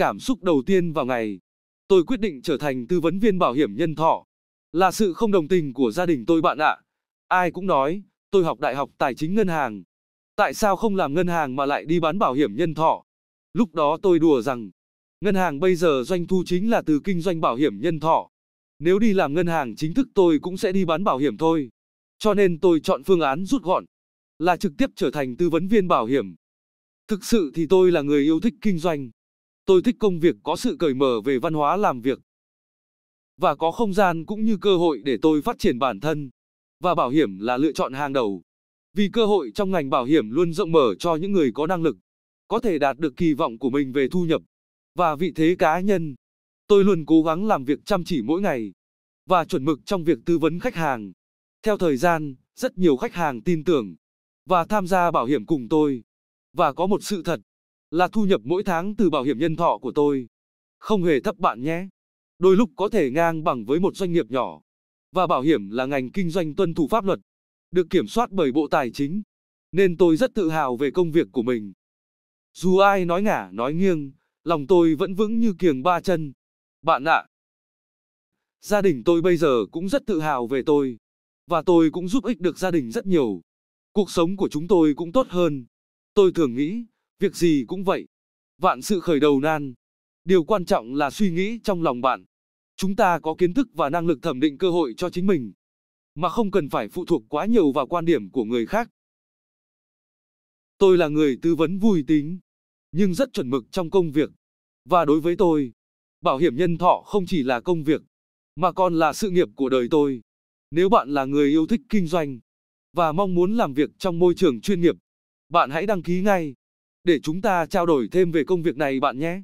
Cảm xúc đầu tiên vào ngày, tôi quyết định trở thành tư vấn viên bảo hiểm nhân thọ. Là sự không đồng tình của gia đình tôi bạn ạ. À. Ai cũng nói, tôi học đại học tài chính ngân hàng. Tại sao không làm ngân hàng mà lại đi bán bảo hiểm nhân thọ? Lúc đó tôi đùa rằng, ngân hàng bây giờ doanh thu chính là từ kinh doanh bảo hiểm nhân thọ. Nếu đi làm ngân hàng chính thức tôi cũng sẽ đi bán bảo hiểm thôi. Cho nên tôi chọn phương án rút gọn, là trực tiếp trở thành tư vấn viên bảo hiểm. Thực sự thì tôi là người yêu thích kinh doanh. Tôi thích công việc có sự cởi mở về văn hóa làm việc và có không gian cũng như cơ hội để tôi phát triển bản thân. Và bảo hiểm là lựa chọn hàng đầu. Vì cơ hội trong ngành bảo hiểm luôn rộng mở cho những người có năng lực, có thể đạt được kỳ vọng của mình về thu nhập và vị thế cá nhân. Tôi luôn cố gắng làm việc chăm chỉ mỗi ngày và chuẩn mực trong việc tư vấn khách hàng. Theo thời gian, rất nhiều khách hàng tin tưởng và tham gia bảo hiểm cùng tôi. Và có một sự thật là thu nhập mỗi tháng từ bảo hiểm nhân thọ của tôi. Không hề thấp bạn nhé. Đôi lúc có thể ngang bằng với một doanh nghiệp nhỏ. Và bảo hiểm là ngành kinh doanh tuân thủ pháp luật, được kiểm soát bởi Bộ Tài chính. Nên tôi rất tự hào về công việc của mình. Dù ai nói ngả nói nghiêng, lòng tôi vẫn vững như kiềng ba chân. Bạn ạ, à, gia đình tôi bây giờ cũng rất tự hào về tôi. Và tôi cũng giúp ích được gia đình rất nhiều. Cuộc sống của chúng tôi cũng tốt hơn. Tôi thường nghĩ, việc gì cũng vậy. Vạn sự khởi đầu nan. Điều quan trọng là suy nghĩ trong lòng bạn. Chúng ta có kiến thức và năng lực thẩm định cơ hội cho chính mình, mà không cần phải phụ thuộc quá nhiều vào quan điểm của người khác. Tôi là người tư vấn vui tính, nhưng rất chuẩn mực trong công việc. Và đối với tôi, bảo hiểm nhân thọ không chỉ là công việc, mà còn là sự nghiệp của đời tôi. Nếu bạn là người yêu thích kinh doanh và mong muốn làm việc trong môi trường chuyên nghiệp, bạn hãy đăng ký ngay để chúng ta trao đổi thêm về công việc này bạn nhé.